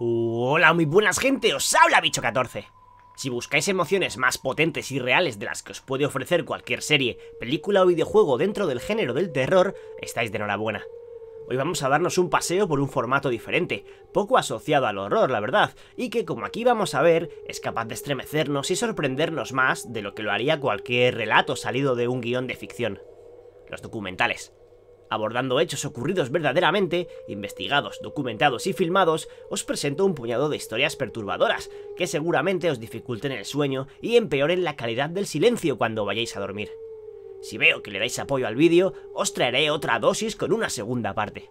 Hola, muy buenas gente, os habla Bicho14. Si buscáis emociones más potentes y reales de las que os puede ofrecer cualquier serie, película o videojuego dentro del género del terror, estáis de enhorabuena. Hoy vamos a darnos un paseo por un formato diferente, poco asociado al horror, la verdad, y que como aquí vamos a ver, es capaz de estremecernos y sorprendernos más de lo que lo haría cualquier relato salido de un guión de ficción. Los documentales. Abordando hechos ocurridos verdaderamente, investigados, documentados y filmados, os presento un puñado de historias perturbadoras, que seguramente os dificulten el sueño y empeoren la calidad del silencio cuando vayáis a dormir. Si veo que le dais apoyo al vídeo, os traeré otra dosis con una segunda parte.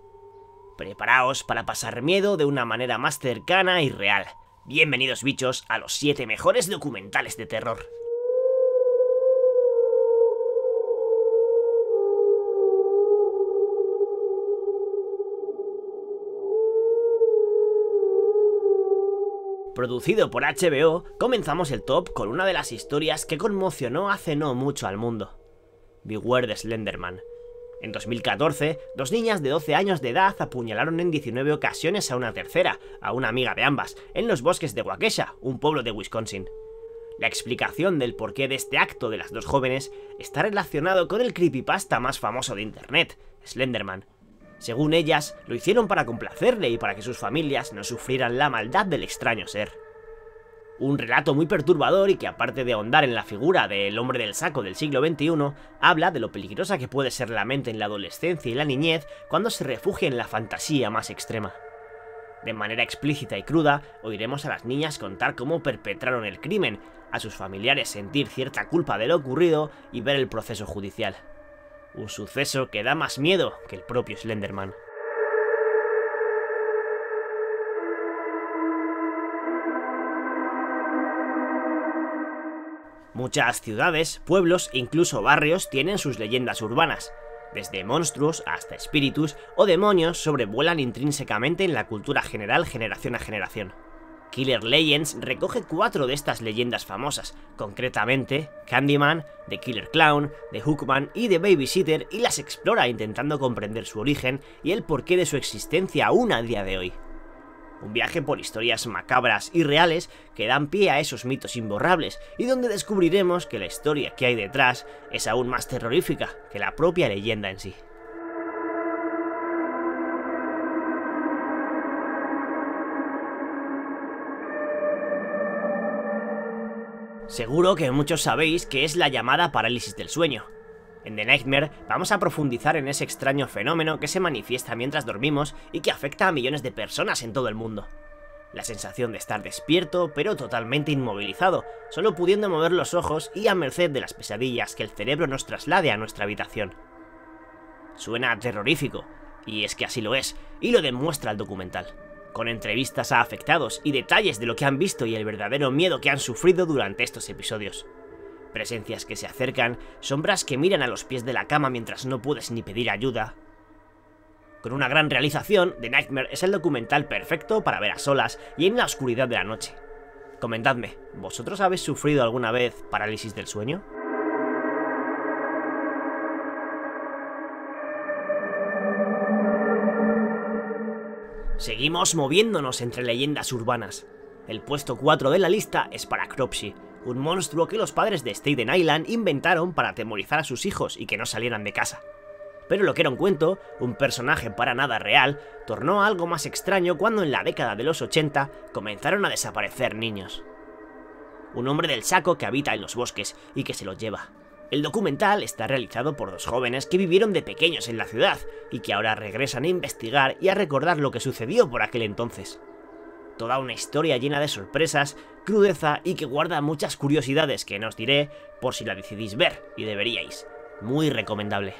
Preparaos para pasar miedo de una manera más cercana y real. Bienvenidos bichos a los 7 mejores documentales de terror. Producido por HBO, comenzamos el top con una de las historias que conmocionó hace no mucho al mundo. Beware de Slenderman. En 2014, dos niñas de 12 años de edad apuñalaron en 19 ocasiones a una tercera, a una amiga de ambas, en los bosques de Waukesha, un pueblo de Wisconsin. La explicación del porqué de este acto de las dos jóvenes está relacionado con el creepypasta más famoso de internet, Slenderman, según ellas, lo hicieron para complacerle y para que sus familias no sufrieran la maldad del extraño ser. Un relato muy perturbador y que aparte de ahondar en la figura del hombre del saco del siglo XXI, habla de lo peligrosa que puede ser la mente en la adolescencia y la niñez cuando se refugia en la fantasía más extrema. De manera explícita y cruda, oiremos a las niñas contar cómo perpetraron el crimen, a sus familiares sentir cierta culpa de lo ocurrido y ver el proceso judicial. Un suceso que da más miedo que el propio Slenderman. Muchas ciudades, pueblos incluso barrios tienen sus leyendas urbanas. Desde monstruos hasta espíritus o demonios sobrevuelan intrínsecamente en la cultura general generación a generación. Killer Legends recoge cuatro de estas leyendas famosas, concretamente Candyman, The Killer Clown, The Hookman y The Babysitter, y las explora intentando comprender su origen y el porqué de su existencia aún a día de hoy. Un viaje por historias macabras y reales que dan pie a esos mitos imborrables y donde descubriremos que la historia que hay detrás es aún más terrorífica que la propia leyenda en sí. Seguro que muchos sabéis que es la llamada parálisis del sueño. En The Nightmare vamos a profundizar en ese extraño fenómeno que se manifiesta mientras dormimos y que afecta a millones de personas en todo el mundo. La sensación de estar despierto pero totalmente inmovilizado, solo pudiendo mover los ojos y a merced de las pesadillas que el cerebro nos traslade a nuestra habitación. Suena terrorífico, y es que así lo es, y lo demuestra el documental con entrevistas a afectados y detalles de lo que han visto y el verdadero miedo que han sufrido durante estos episodios. Presencias que se acercan, sombras que miran a los pies de la cama mientras no puedes ni pedir ayuda. Con una gran realización, The Nightmare es el documental perfecto para ver a solas y en la oscuridad de la noche. Comentadme, ¿vosotros habéis sufrido alguna vez parálisis del sueño? Seguimos moviéndonos entre leyendas urbanas. El puesto 4 de la lista es para Cropsy, un monstruo que los padres de Staten Island inventaron para atemorizar a sus hijos y que no salieran de casa. Pero lo que era un cuento, un personaje para nada real, tornó algo más extraño cuando en la década de los 80 comenzaron a desaparecer niños. Un hombre del saco que habita en los bosques y que se los lleva. El documental está realizado por dos jóvenes que vivieron de pequeños en la ciudad y que ahora regresan a investigar y a recordar lo que sucedió por aquel entonces. Toda una historia llena de sorpresas, crudeza y que guarda muchas curiosidades que no os diré por si la decidís ver y deberíais. Muy recomendable.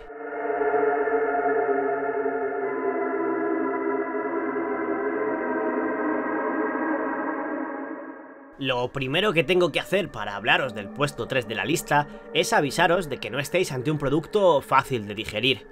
Lo primero que tengo que hacer para hablaros del puesto 3 de la lista es avisaros de que no estéis ante un producto fácil de digerir.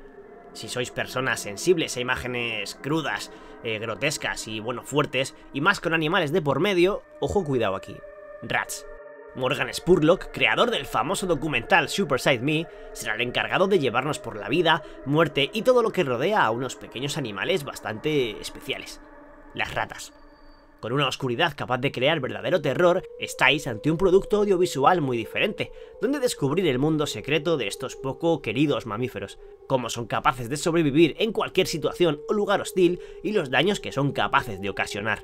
Si sois personas sensibles a imágenes crudas, eh, grotescas y bueno, fuertes, y más con animales de por medio, ojo cuidado aquí. Rats. Morgan Spurlock, creador del famoso documental Super Me, será el encargado de llevarnos por la vida, muerte y todo lo que rodea a unos pequeños animales bastante especiales. Las ratas con una oscuridad capaz de crear verdadero terror, estáis ante un producto audiovisual muy diferente, donde descubrir el mundo secreto de estos poco queridos mamíferos, cómo son capaces de sobrevivir en cualquier situación o lugar hostil y los daños que son capaces de ocasionar.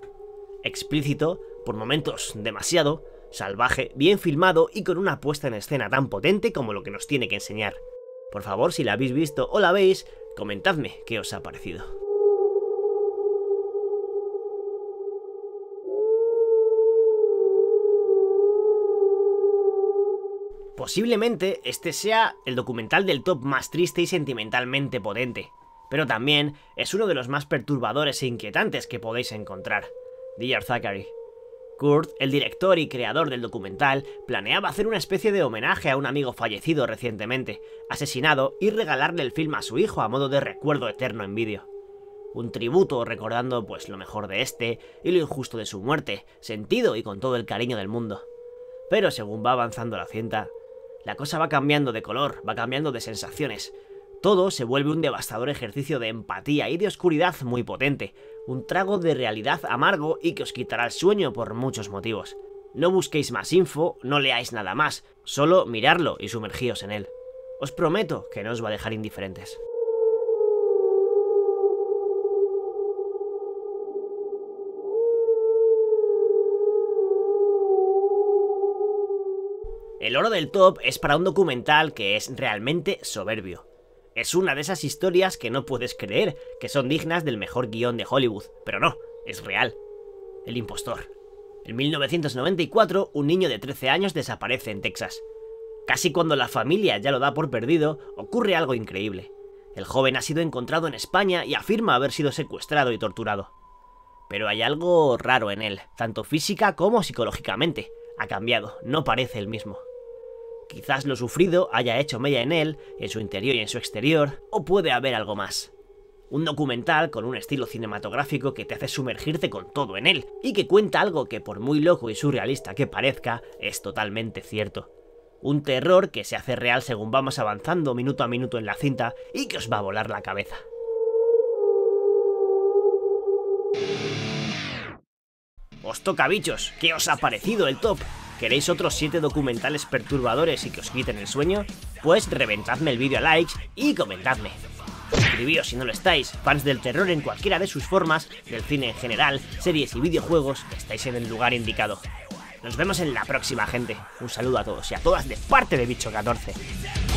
Explícito, por momentos demasiado, salvaje, bien filmado y con una puesta en escena tan potente como lo que nos tiene que enseñar. Por favor, si la habéis visto o la veis, comentadme qué os ha parecido. Posiblemente este sea el documental del top más triste y sentimentalmente potente, pero también es uno de los más perturbadores e inquietantes que podéis encontrar. Dear Zachary. Kurt, el director y creador del documental, planeaba hacer una especie de homenaje a un amigo fallecido recientemente, asesinado, y regalarle el film a su hijo a modo de recuerdo eterno en vídeo. Un tributo recordando pues lo mejor de este y lo injusto de su muerte, sentido y con todo el cariño del mundo. Pero según va avanzando la cinta, la cosa va cambiando de color, va cambiando de sensaciones. Todo se vuelve un devastador ejercicio de empatía y de oscuridad muy potente, un trago de realidad amargo y que os quitará el sueño por muchos motivos. No busquéis más info, no leáis nada más, solo mirarlo y sumergíos en él. Os prometo que no os va a dejar indiferentes. El oro del top es para un documental que es realmente soberbio. Es una de esas historias que no puedes creer, que son dignas del mejor guión de Hollywood, pero no, es real. El impostor. En 1994, un niño de 13 años desaparece en Texas. Casi cuando la familia ya lo da por perdido, ocurre algo increíble. El joven ha sido encontrado en España y afirma haber sido secuestrado y torturado. Pero hay algo raro en él, tanto física como psicológicamente. Ha cambiado, no parece el mismo. Quizás lo sufrido haya hecho mella en él, en su interior y en su exterior, o puede haber algo más. Un documental con un estilo cinematográfico que te hace sumergirte con todo en él, y que cuenta algo que por muy loco y surrealista que parezca, es totalmente cierto. Un terror que se hace real según vamos avanzando minuto a minuto en la cinta y que os va a volar la cabeza. Os toca bichos, ¿qué os ha parecido el top? ¿Queréis otros 7 documentales perturbadores y que os quiten el sueño? Pues reventadme el vídeo a likes y comentadme. Suscribíos si no lo estáis, fans del terror en cualquiera de sus formas, del cine en general, series y videojuegos, estáis en el lugar indicado. Nos vemos en la próxima, gente. Un saludo a todos y a todas de parte de Bicho 14.